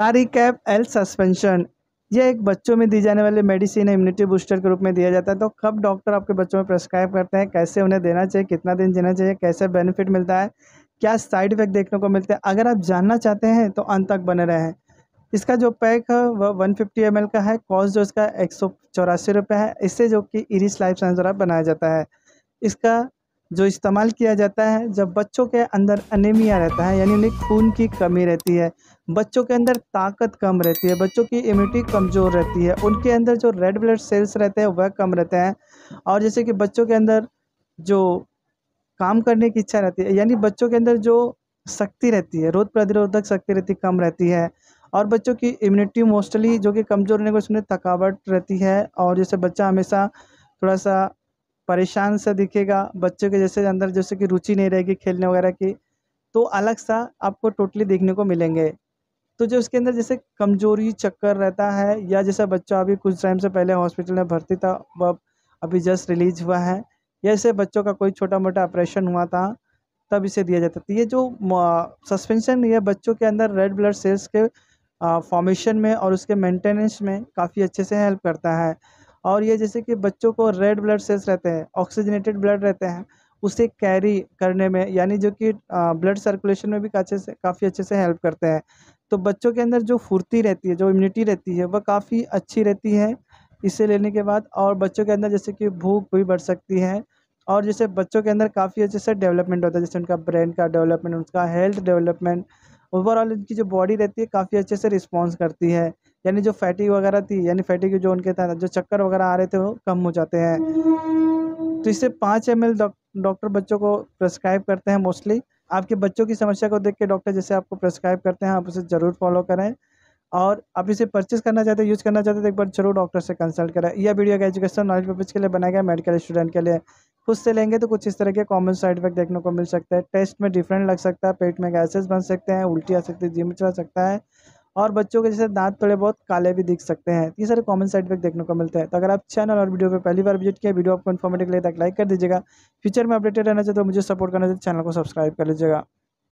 सारी cap L suspension यह एक बच्चों में दी जाने वाली मेडिसिन इम्यूनिटी बूस्टर के रूप में दिया जाता है तो कब डॉक्टर आपके बच्चों में प्रेस्क्राइब करते हैं कैसे उन्हें देना चाहिए कितना दिन देना चाहिए कैसे बेनिफिट मिलता है क्या साइड इफेक्ट देखने को मिलते हैं अगर आप जानना चाहते हैं तो अंत तक बने रहें इसका जो पैक है वह वन फिफ्टी एम का है कॉस्ट जो इसका एक सौ चौरासी रुपये है इससे जो कि इरिस लाइफ साइंस द्वारा बनाया जाता है इसका जो इस्तेमाल किया जाता है जब बच्चों के अंदर अनेमिया रहता है यानी उन्हें खून की कमी रहती है बच्चों के अंदर ताकत कम रहती है बच्चों की इम्यूनिटी कमज़ोर रहती है उनके अंदर जो रेड ब्लड सेल्स रहते हैं वह कम रहते हैं और जैसे कि बच्चों के अंदर जो काम करने की इच्छा रहती है यानी बच्चों के अंदर जो शक्ति रहती है रोग प्रतिरोधक शक्ति रहती कम रहती है और बच्चों की इम्यूनिटी मोस्टली जो कि कमज़ोर रहने को उसमें थकावट रहती है और जैसे बच्चा हमेशा थोड़ा सा परेशान सा दिखेगा बच्चों के जैसे अंदर जैसे कि रुचि नहीं रहेगी खेलने वगैरह की तो अलग सा आपको टोटली देखने को मिलेंगे तो जो उसके अंदर जैसे कमजोरी चक्कर रहता है या जैसा बच्चा अभी कुछ टाइम से पहले हॉस्पिटल में भर्ती था वह अभी जस्ट रिलीज हुआ है या जैसे बच्चों का कोई छोटा मोटा ऑपरेशन हुआ था तब इसे दिया जाता था तो ये जो सस्पेंशन ये बच्चों के अंदर रेड ब्लड सेल्स के फॉर्मेशन में और उसके मेंटेनेंस में काफ़ी अच्छे से हेल्प करता है और ये जैसे कि बच्चों को रेड ब्लड सेल्स रहते हैं ऑक्सीजनेटेड ब्लड रहते हैं उसे कैरी करने में यानी जो कि ब्लड सर्कुलेशन में भी अच्छे से काफ़ी अच्छे से हेल्प करते हैं तो बच्चों के अंदर जो फुर्ती रहती है जो इम्यूनिटी रहती है वह काफ़ी अच्छी रहती है इसे लेने के बाद और बच्चों के अंदर जैसे कि भूख भी बढ़ सकती है और जैसे बच्चों के अंदर काफ़ी अच्छे से डेवलपमेंट होता है जैसे उनका ब्रेन का डेवलपमेंट उनका हेल्थ डेवलपमेंट ओवरऑल इनकी जो बॉडी रहती है काफ़ी अच्छे से रिस्पॉन्स करती है यानी जो फैटी वगैरह थी यानी फैटी की जो उनके था जो चक्कर वगैरह आ रहे थे वो कम हो जाते हैं तो इससे पाँच एम डॉक्टर बच्चों को प्रेस्क्राइब करते हैं मोस्टली आपके बच्चों की समस्या को देख के डॉक्टर जैसे आपको प्रेस्क्राइब करते हैं आप उसे ज़रूर फॉलो करें और आप इसे परचेस करना चाहते हैं यूज़ करना चाहते हैं तो एक बार जरूर डॉक्टर से कंसल्ट करें यह वीडियो का एजुकेशन नॉलेज पर्पज़ के लिए बनाया गया मेडिकल स्टूडेंट के लिए खुद से लेंगे तो कुछ इस तरह के कॉमन साइड इफेक्ट देखने को मिल सकते हैं टेस्ट में डिफरेंट लग सकता है पेट में गैसेस बन सकते हैं उल्टी आ सकती है जिम चल सकता है और बच्चों के जैसे दांत थोड़े बहुत काले भी दिख सकते हैं ये सारे कॉमन साइड इफेक्ट देखने को मिलते हैं तो अगर आप चैनल और वीडियो पर पहली बार विजिट किया वीडियो आपको इन्फॉर्मेटिव लगे तक लाइक कर दीजिएगा फ्यूचर में अपडेटेड रहना चाहते तो मुझे सपोर्ट करना चाहिए चैनल तो को सब्सक्राइब कर लीजिएगा